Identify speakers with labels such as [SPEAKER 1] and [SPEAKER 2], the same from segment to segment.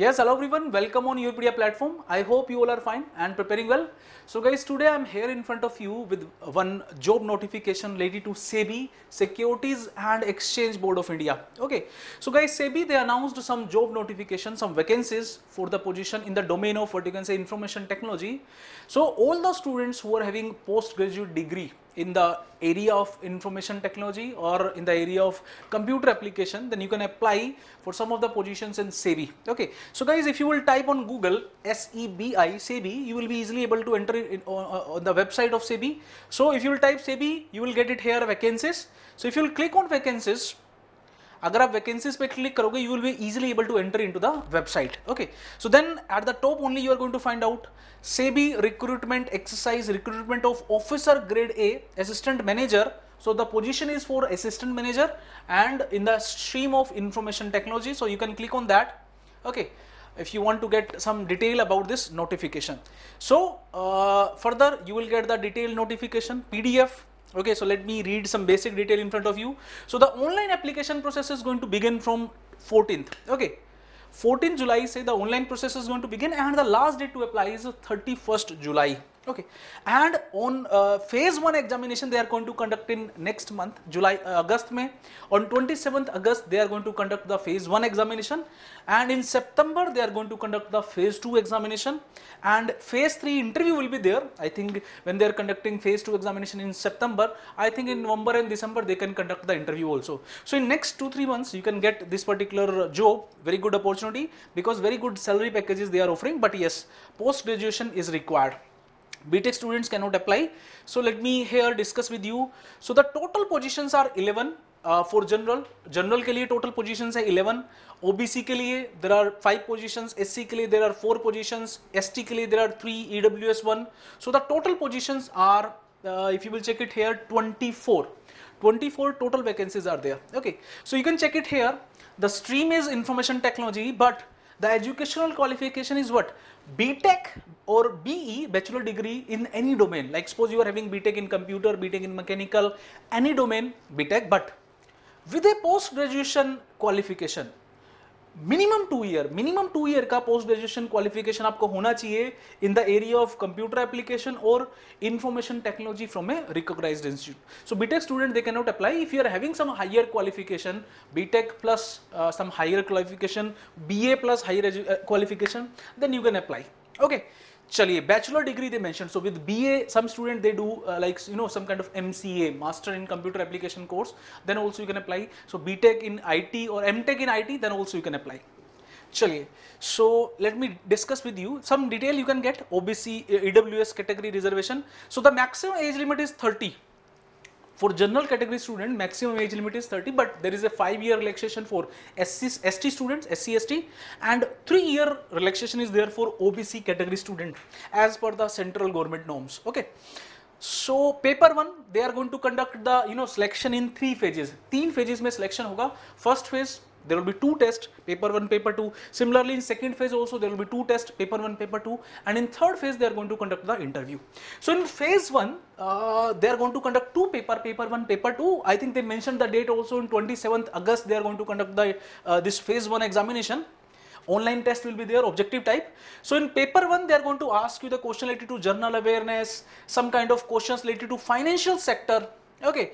[SPEAKER 1] Yes, hello everyone, welcome on Europedia platform. I hope you all are fine and preparing well. So guys, today I am here in front of you with one job notification related to SEBI, Securities and Exchange Board of India. Okay, so guys, SEBI, they announced some job notifications, some vacancies for the position in the domain of what you can say information technology. So all the students who are having postgraduate degree in the area of information technology or in the area of computer application then you can apply for some of the positions in SEBI okay so guys if you will type on google SEBI SEBI you will be easily able to enter in, uh, uh, on the website of SEBI so if you will type SEBI you will get it here vacancies so if you will click on vacancies अगर आप vacancies पे click करोगे you will be easily able to enter in to the website okay so then at the top only you are going to find out SEBI recruitment exercise recruitment of officer grade A assistant manager so the position is for assistant manager and in the stream of information technology so you can click on that okay if you want to get some detail about this notification so further you will get the detail notification P D F Okay, so let me read some basic detail in front of you. So the online application process is going to begin from 14th. Okay, 14th July say the online process is going to begin and the last date to apply is 31st July. Okay. And on uh, phase 1 examination they are going to conduct in next month July uh, August May. On 27th August they are going to conduct the phase 1 examination and in September they are going to conduct the phase 2 examination and phase 3 interview will be there. I think when they are conducting phase 2 examination in September I think in November and December they can conduct the interview also. So in next 2-3 months you can get this particular uh, job very good opportunity because very good salary packages they are offering but yes post graduation is required. BTech students cannot apply. So let me here discuss with you. So the total positions are 11 uh, for general. General ke liye total positions है 11 O.B.C. ke liye there are five positions. S.C. ke liye there are four positions. ST ke liye there are three. E.W.S. one. So the total positions are uh, if you will check it here 24 24 total vacancies are there okay so you can check it here the stream is information technology but the educational qualification is what? Tech or BE, bachelor degree in any domain. Like suppose you are having Tech in computer, Tech in mechanical, any domain, Tech, but with a post graduation qualification minimum two year minimum two year का post graduation qualification आपको होना चाहिए in the area of computer application और information technology from a recognise institute so B Tech student they can not apply if you are having some higher qualification B Tech plus some higher qualification a plus higher qualification then you can apply okay चलिए bachelor degree they mention so with BA some student they do like you know some kind of MCA master in computer application course then also you can apply so B Tech in IT और M Tech in IT then also you can apply चलिए so let me discuss with you some detail you can get OBC EWS category reservation so the maximum age limit is 30 For general category student, maximum age limit is 30, but there is a 5 year relaxation for SC, ST students, SCST, and 3 year relaxation is there for OBC category student as per the central government norms. Okay. so so paper one they are going to conduct the you know selection in Three phases, तीन फेजेस में selection hoga First phase there will be two tests paper 1 paper 2 similarly in second phase also there will be two tests paper 1 paper 2 and in third phase they are going to conduct the interview so in phase 1 uh, they are going to conduct two paper paper 1 paper 2 i think they mentioned the date also in 27th august they are going to conduct the uh, this phase 1 examination online test will be there objective type so in paper 1 they are going to ask you the question related to journal awareness some kind of questions related to financial sector okay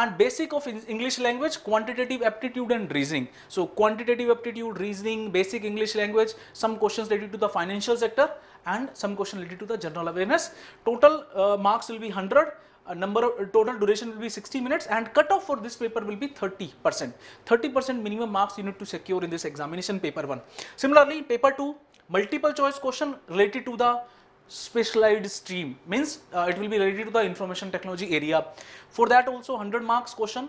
[SPEAKER 1] and basic of english language quantitative aptitude and reasoning so quantitative aptitude reasoning basic english language some questions related to the financial sector and some question related to the general awareness total uh, marks will be 100 uh, number of total duration will be 60 minutes and cutoff for this paper will be 30 percent 30 percent minimum marks you need to secure in this examination paper 1 similarly paper 2 multiple choice question related to the specialized stream means uh, it will be related to the information technology area for that also 100 marks question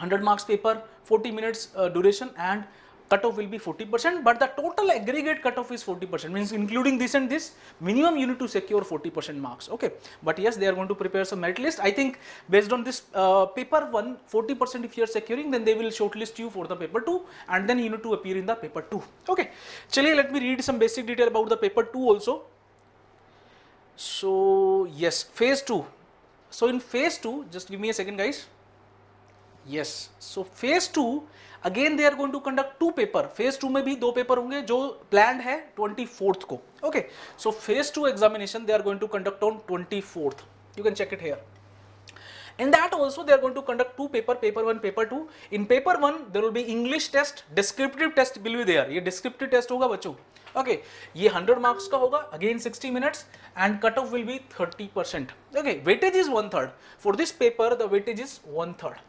[SPEAKER 1] 100 marks paper 40 minutes uh, duration and cutoff will be 40% but the total aggregate cutoff is 40% means including this and this minimum you need to secure 40% marks okay but yes they are going to prepare some merit list I think based on this uh, paper 1 40% if you are securing then they will shortlist you for the paper 2 and then you need to appear in the paper 2 okay Chale let me read some basic detail about the paper 2 also So, yes, phase 2. So, in phase 2, just give me a second guys. Yes, so phase 2, again they are going to conduct two paper. Phase 2 में भी दो paper होंगे jo planned hai 24th ko Okay, so phase 2 examination they are going to conduct on 24th. You can check it here. and that also they are going to conduct two paper paper 1 paper 2 in paper 1 there will be english test descriptive test will be there ye descriptive test hoga bachcho okay ye 100 marks ka hoga again 60 minutes and cut off will be 30% okay weightage is one third for this paper the weightage is one third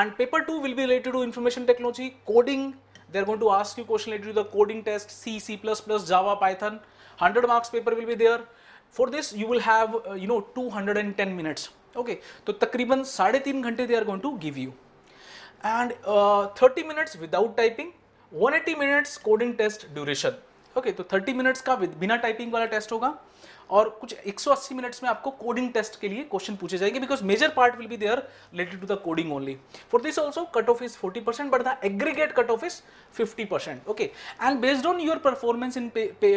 [SPEAKER 1] and paper 2 will be related to information technology coding they are going to ask you question related to the coding test C, C++, Java, Python 100 marks paper will be there for this you will have uh, you know 210 minutes okay तो तकरीबन साढ़े तीन घंटे they are going to give you and thirty minutes without typing one eighty minutes coding test duration okay तो thirty minutes का बिना typing वाला test होगा और कुछ 180 मिनट्स में आपको कोडिंग टेस्ट के लिए क्वेश्चन पूछे जाएंगे because major part will be there related to the coding only for this also cut off is forty percent but the aggregate cut off is fifty percent okay and based on your performance in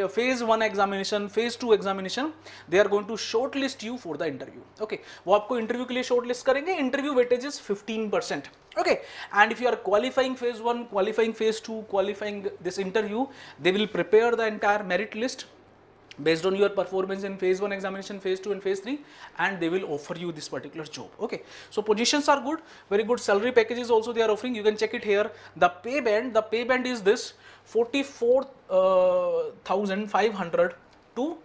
[SPEAKER 1] phase one examination phase two examination they are going to short list you for the interview okay वो आपको interview के लिए short list करेंगे interview weightage is fifteen percent okay and if you are qualifying phase one qualifying phase two qualifying this interview they will prepare the entire merit list based on your performance in phase 1 examination, phase 2 and phase 3 and they will offer you this particular job. Okay. So, positions are good, very good salary packages also they are offering, you can check it here. The pay band, the pay band is this 44,500 uh, to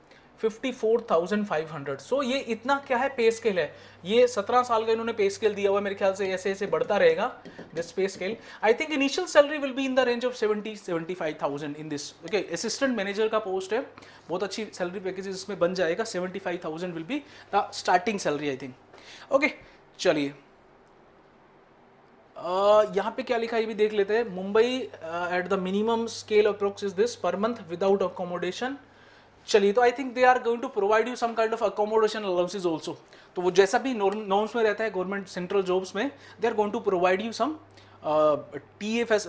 [SPEAKER 1] 54,500 so so, ये इतना क्या है पे scale है ये 17 साल का इन्होंने पे स्केल दिया हुआ है मेरे ख्याल से ऐसे ऐसे बढ़ता रहेगा this pay scale I think initial salary will be in the range of 70 75,000 in this okay assistant manager का पोस्ट है बहुत अच्छी सैलरी पैकेज इसमें बन जाएगा 75,000 will be the starting salary I think okay चलिए Uh, यहाँ पे क्या लिखा है ये भी देख लेते हैं Mumbai at the minimum scale approx is this per month without accommodation चलिए तो I think they are going to provide you some kind of accommodation allowances also तो वो जैसा भी नॉर्म्स में रहता है गवर्नमेंट सेंट्रल जॉब्स में they are going to provide you some T F S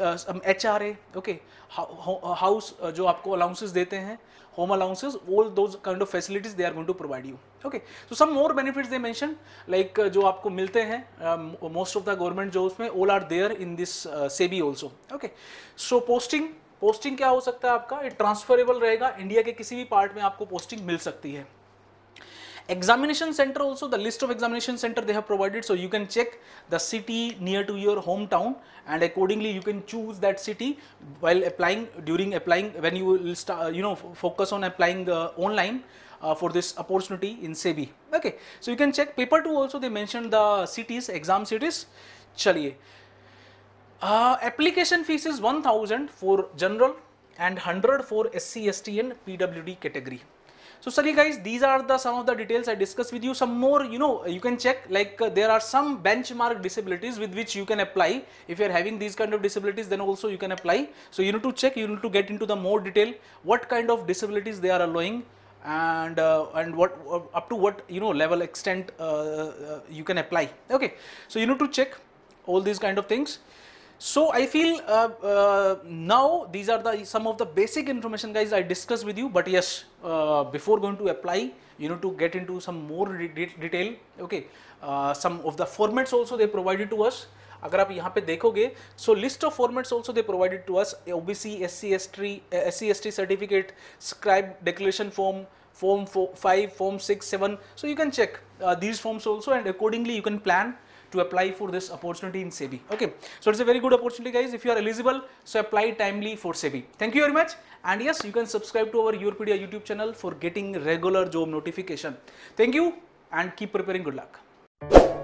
[SPEAKER 1] H R A okay house जो आपको अलाउंसेज देते हैं home allowances all those kind of facilities they are going to provide you okay so some more benefits they mention like जो आपको मिलते हैं most of the government jobs में all are there in this SEBI also okay so posting posting क्या हो सकता है आपका ये ट्रांसफरेबल रहेगा इंडिया के किसी भी पार्ट में आपको पोस्टिंग मिल सकती है examination center also the list of examination center they have provided so you can check the city near to your hometown and accordingly you can choose that city while applying during applying when you will start you know focus on applying uh, online uh, for this opportunity in SEBI okay so you can check paper 2 also they mentioned the cities exam cities chaliye Uh, application fees is 1000 for general and 100 for SC, ST and PWD category. So sorry guys, these are the some of the details I discussed with you. Some more, you know, you can check like uh, there are some benchmark disabilities with which you can apply. If you are having these kind of disabilities, then also you can apply. So you need to check, you need to get into the more detail what kind of disabilities they are allowing and uh, and what uh, up to what you know level extent uh, uh, you can apply. Okay, so you need to check all these kind of things. So I feel uh, uh, now these are the some of the basic information guys I discussed with you but yes uh, before going to apply you know to get into some more de detail okay uh, some of the formats also they provided to us अगर आप यहाँ पे देखोगे so list of formats also they provided to us O B C S C S T form 4, 5 form 6 7 so you can check uh, these forms also and accordingly you can plan to apply for this opportunity in SEBI. Okay, so it's a very good opportunity guys if you are eligible so apply timely for SEBI. Thank you very much and yes you can subscribe to our Europedia YouTube channel for getting regular job notification. Thank you and keep preparing good luck.